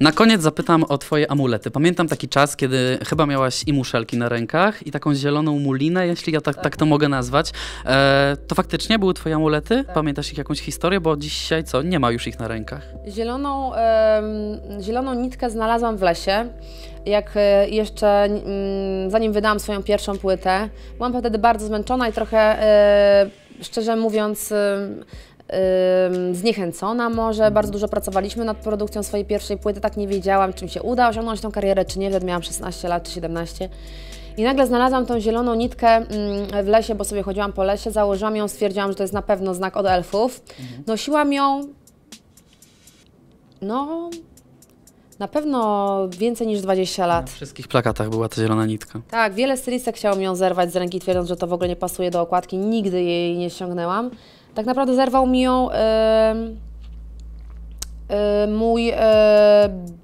Na koniec zapytam o twoje amulety. Pamiętam taki czas, kiedy chyba miałaś i muszelki na rękach, i taką zieloną mulinę, jeśli ja tak, tak to mogę nazwać. E, to faktycznie były twoje amulety? Tak. Pamiętasz ich jakąś historię? Bo dzisiaj co? Nie ma już ich na rękach. Zieloną, zieloną nitkę znalazłam w lesie jak e, jeszcze, mm, zanim wydałam swoją pierwszą płytę, byłam wtedy bardzo zmęczona i trochę, e, szczerze mówiąc, zniechęcona może. Bardzo dużo pracowaliśmy nad produkcją swojej pierwszej płyty, tak nie wiedziałam, czym się uda osiągnąć tą karierę, czy nie. Wtedy miałam 16 lat czy 17. I nagle znalazłam tą zieloną nitkę mm, w lesie, bo sobie chodziłam po lesie, założyłam ją, stwierdziłam, że to jest na pewno znak od elfów. Mhm. Nosiłam ją, no, na pewno więcej niż 20 lat. Na wszystkich plakatach była ta zielona nitka. Tak, wiele stylistek chciało mi ją zerwać z ręki, twierdząc, że to w ogóle nie pasuje do okładki. Nigdy jej nie ściągnęłam. Tak naprawdę zerwał mi ją mój e,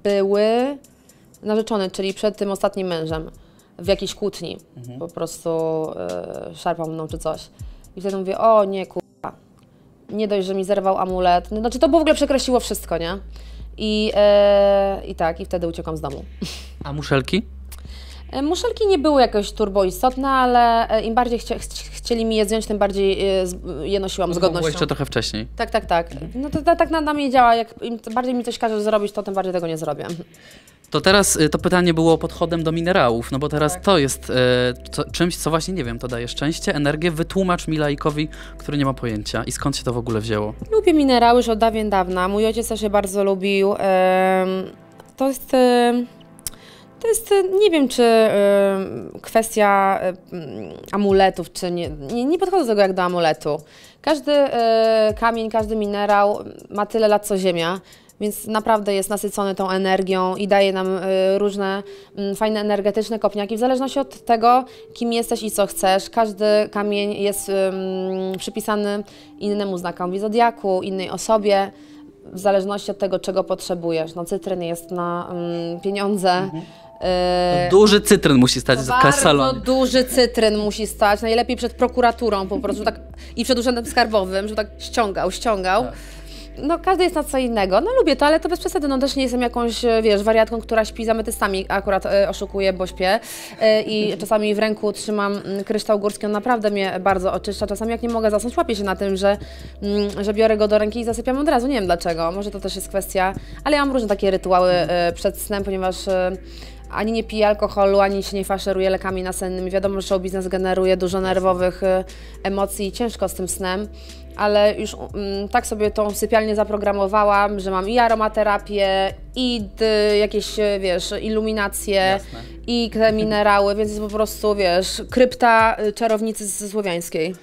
były narzeczony, czyli przed tym ostatnim mężem, w jakiejś kłótni. Mhm. Po prostu e, szarpał mną czy coś. I wtedy mówię, o nie kurwa, nie dość, że mi zerwał amulet. No, znaczy to w ogóle przekreśliło wszystko, nie? I, e, I tak, i wtedy uciekam z domu. A muszelki? Muszelki nie były jakoś turboistotne, ale im bardziej chcia chcieli mi je zdjąć, tym bardziej e, je nosiłam no, z jeszcze trochę wcześniej. Tak, tak, tak. No to, tak na mnie działa, jak im bardziej mi coś każe zrobić, to tym bardziej tego nie zrobię. To teraz y, to pytanie było podchodem do minerałów, no bo teraz tak. to jest e, y, to, czymś, co właśnie nie wiem, to daje szczęście, energię. Wytłumacz mi laikowi, który nie ma pojęcia i skąd się to w ogóle wzięło. Lubię minerały już od dawien dawna. Mój ojciec też je bardzo lubił. to jest. E, to jest, e, nie wiem, czy y, kwestia y, amuletów, czy nie, nie, nie, podchodzę do tego jak do amuletu. Każdy y, kamień, każdy minerał ma tyle lat co Ziemia, więc naprawdę jest nasycony tą energią i daje nam różne mm, fajne energetyczne kopniaki, w zależności od tego, kim jesteś i co chcesz. Każdy kamień jest przypisany innemu znakowi zodiaku, innej osobie w zależności od tego, czego potrzebujesz. No, cytryn jest na mm, pieniądze, mhm. No e, duży cytryn musi stać za salonie. duży cytryn musi stać, najlepiej przed prokuraturą po prostu tak i przed urzędem skarbowym, żeby tak ściągał, ściągał. Tak. no każdy jest na co innego. No lubię to, ale to bez przesady, no też nie jestem jakąś, e, wiesz, wariatką, która śpi z ametystami, akurat y, oszukuję, bo śpię i czasami w ręku trzymam mm, kryształ górski, on naprawdę mnie bardzo oczyszcza. Czasami jak nie mogę zasnąć, łapię się na tym, że, mm, że biorę go do ręki i zasypiam od razu, nie wiem dlaczego, może to też jest kwestia, ale ja mam różne takie rytuały przed snem, ponieważ ani nie pije alkoholu, ani się nie faszeruje lekami nasennymi. Wiadomo, że to biznes generuje dużo nerwowych y, emocji i ciężko z tym snem ale już mm, tak sobie tą sypialnię zaprogramowałam, że mam i aromaterapię, i y, jakieś, y, wiesz, iluminacje, Jasne. i te minerały, więc jest po prostu, wiesz, krypta czarownicy ze Słowiańskiej.